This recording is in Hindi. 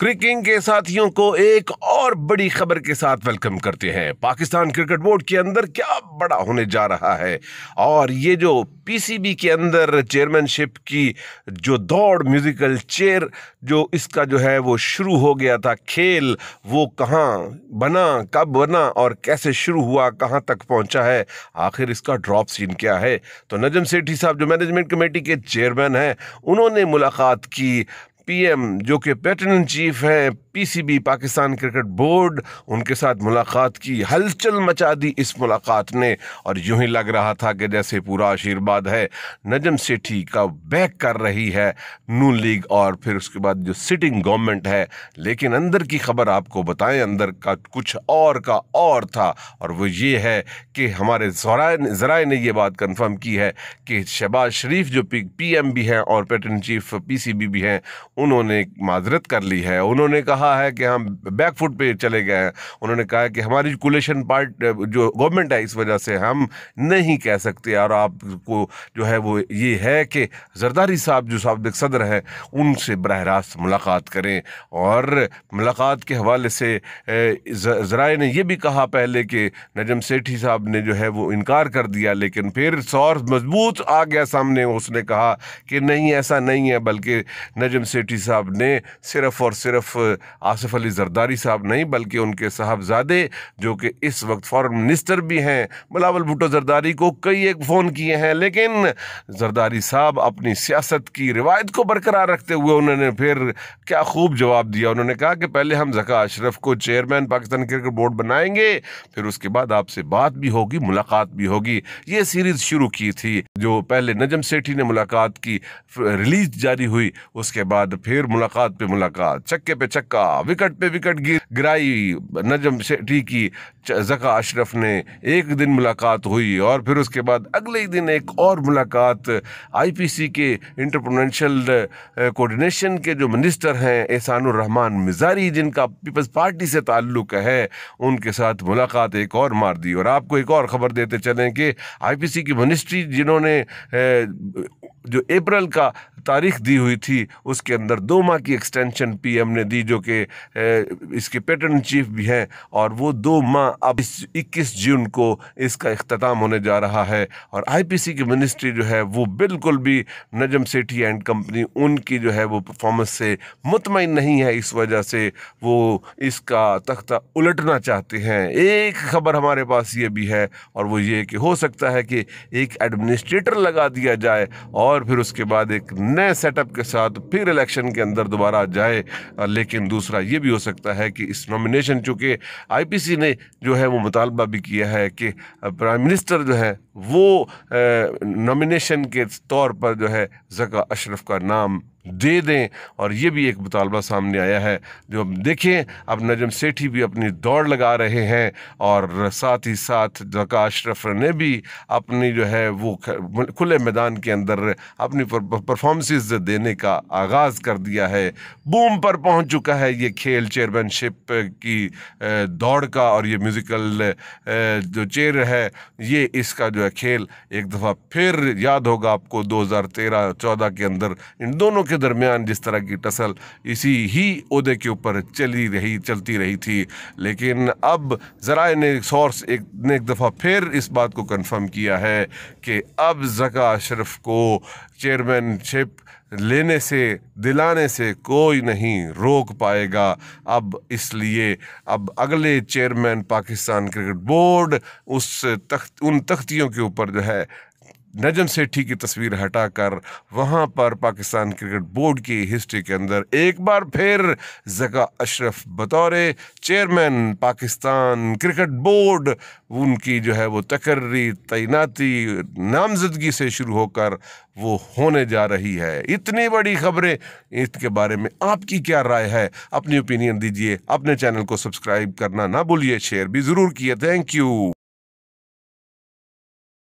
क्रिकिंग के साथियों को एक और बड़ी खबर के साथ वेलकम करते हैं पाकिस्तान क्रिकेट बोर्ड के अंदर क्या बड़ा होने जा रहा है और ये जो पीसीबी के अंदर चेयरमैनशिप की जो दौड़ म्यूज़िकल चेयर जो इसका जो है वो शुरू हो गया था खेल वो कहाँ बना कब बना और कैसे शुरू हुआ कहाँ तक पहुँचा है आखिर इसका ड्रॉप सीन क्या है तो नजम सेठी साहब जो मैनेजमेंट कमेटी के चेयरमैन हैं उन्होंने मुलाकात की पीएम जो कि पैटर्न चीफ हैं पीसीबी पाकिस्तान क्रिकेट बोर्ड उनके साथ मुलाकात की हलचल मचा दी इस मुलाकात ने और यूं ही लग रहा था कि जैसे पूरा आशीर्वाद है नजम सेठी का बैक कर रही है नू लीग और फिर उसके बाद जो सिटिंग गवर्नमेंट है लेकिन अंदर की खबर आपको बताएं अंदर का कुछ और का और था और वो ये है कि हमारे ज़राए ने ये बात कन्फर्म की है कि शहबाज शरीफ जो पी, पी एम भी हैं और patron chief P C B भी हैं उन्होंने माजरत कर ली है उन्होंने कहा है कि हम बैकफुट पे चले गए हैं उन्होंने कहा है कि हमारी कुलेशन पार्ट जो गवर्नमेंट है इस वजह से हम नहीं कह सकते और आपको जो है वो ये है कि जरदारी साहब जो सबक सदर हैं उनसे बरह रास्त मुलाकात करें और मुलाकात के हवाले से ज़राए ने यह भी कहा पहले कि नजम सेठी साहब ने जो है वो इनकार कर दिया लेकिन फिर सौर मजबूत आ गया सामने उसने कहा कि नहीं ऐसा नहीं है बल्कि नजम सेठी भुट्टी साहब ने सिर्फ़ और सिर्फ आसिफ अली जरदारी साहब नहीं बल्कि उनके साहबजादे जो कि इस वक्त फॉरन मिनिस्टर भी हैं बिलावल भुट्टो जरदारी को कई एक फ़ोन किए हैं लेकिन जरदारी साहब अपनी सियासत की रिवायत को बरकरार रखते हुए उन्होंने फिर क्या खूब जवाब दिया उन्होंने कहा कि पहले हम जका अशरफ को चेयरमैन पाकिस्तान क्रिकेट बोर्ड बनाएंगे फिर उसके बाद आपसे बात भी होगी मुलाकात भी होगी ये सीरीज़ शुरू की थी जो पहले नजम सेठी ने मुलाकात की रिलीज जारी हुई उसके बाद तो फिर मुलाकात पे मुलाकात चक्के पे चक्का विकट पे विकट गिर गिराई नजम शेट्टी की जका अशरफ ने एक दिन मुलाकात हुई और फिर उसके बाद अगले ही दिन एक और मुलाकात आईपीसी के इंटरप्रोनशल कोऑर्डिनेशन के जो मिनिस्टर हैं एहसानुररहमान मिजारी जिनका पीपल्स पार्टी से ताल्लुक है उनके साथ मुलाकात एक और मार दी और आपको एक और खबर देते चलें कि आईपीसी की मिनिस्ट्री जिन्होंने जो अप्रैल का तारीख दी हुई थी उसके अंदर दो माह की एक्सटेंशन पीएम ने दी जो कि इसके पेटर्न चीफ भी हैं और वो दो माह अब इस इक्कीस जून को इसका अख्ताम होने जा रहा है और आईपीसी की मिनिस्ट्री जो है वो बिल्कुल भी नजम सेठी एंड कंपनी उनकी जो है वो परफॉर्मेंस से मुतमिन नहीं है इस वजह से वो इसका तख्ता उलटना चाहते हैं एक खबर हमारे पास ये भी है और वो ये कि हो सकता है कि एक एडमिनिस्ट्रेटर लगा दिया जाए और और फिर उसके बाद एक नए सेटअप के साथ फिर इलेक्शन के अंदर दोबारा जाए लेकिन दूसरा ये भी हो सकता है कि इस नॉमिनेशन चूँकि आई ने जो है वो मुतालबा भी किया है कि प्राइम मिनिस्टर जो है वो नॉमिनेशन के तौर पर जो है जका अशरफ का नाम दे दें और ये भी एक मुतालबा सामने आया है जो अब देखें अब नजम सेठी भी अपनी दौड़ लगा रहे हैं और साथ ही साथ जका अशरफ ने भी अपनी जो है वो खुले मैदान के अंदर अपनी परफॉर्मेंसेस देने का आगाज़ कर दिया है बूम पर पहुंच चुका है ये खेल चेयरमैनशिप की दौड़ का और ये म्यूज़िकल जो चेयर है ये इसका जो है खेल एक दफ़ा फिर याद होगा आपको दो हज़ार के अंदर इन दोनों के के दरमियान जिस तरह की टसल इसी ही उहदे के ऊपर चली रही चलती रही थी लेकिन अब ज़रा ने सोर्स एक ने एक दफ़ा फिर इस बात को कन्फर्म किया है कि अब जका अशरफ को चेयरमैनशिप लेने से दिलाने से कोई नहीं रोक पाएगा अब इसलिए अब अगले चेयरमैन पाकिस्तान क्रिकेट बोर्ड उस तख्त उन तख्तियों के ऊपर जो है नजम सेठी की तस्वीर हटाकर वहाँ पर पाकिस्तान क्रिकेट बोर्ड की हिस्ट्री के अंदर एक बार फिर जका अशरफ बतौरे चेयरमैन पाकिस्तान क्रिकेट बोर्ड उनकी जो है वो तकर्री तैनाती नामजदगी से शुरू होकर वो होने जा रही है इतनी बड़ी खबरें इसके बारे में आपकी क्या राय है अपनी ओपिनियन दीजिए अपने चैनल को सब्सक्राइब करना ना भूलिए शेयर भी ज़रूर किए थैंक यू